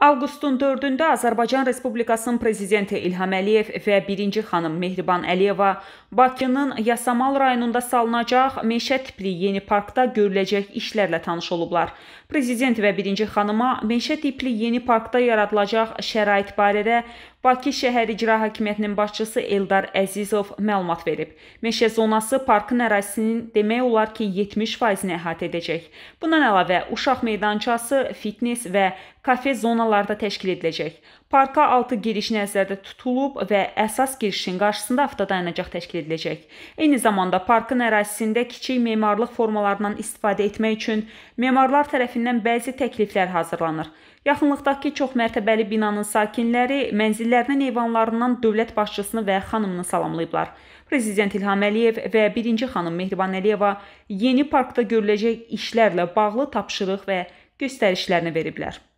Avqustun 4-də Azərbaycan Respublikasının prezidenti İlham Əliyev və 1-ci xanım Mehriban Əliyeva Bakının Yasamal rayonunda salınacaq meşə tipli yeni parkda görüləcək işlərlə tanış olublar. Prezident və 1-ci xanıma meşə tipli yeni parkda yaradılacaq şərait barədə Bakı şəhər icra hakimiyyətinin başçısı Eldar Əzizov məlumat verib. Meşə zonası parkın ərazisinin demək olar ki, 70%-ni əhatə edəcək. Bundan əlavə uşaq meydançası, fitness və kafe zonalarda təşkil ediləcək. Parka 6 giriş nəzərdə tutulub və əsas girişin qarşısında avtodayanacaq təşkil ediləcək. Eyni zamanda parkın ərazisində kiçik memarlıq formalarından istifadə etmək üçün memarlar tərəfindən bəzi təkliflər hazırlanır. Yaxınlıqdakı çoxmərtəbəli binanın sakinləri mənzil evlərinin eyvanlarından dövlət başçısını və xanımını salamlayıblar. Prezident İlham Əliyev və 1-ci xanım Mehriban Əliyeva yeni parkda görüləcək işlərlə bağlı tapşırıq və göstərişlərini veriblər.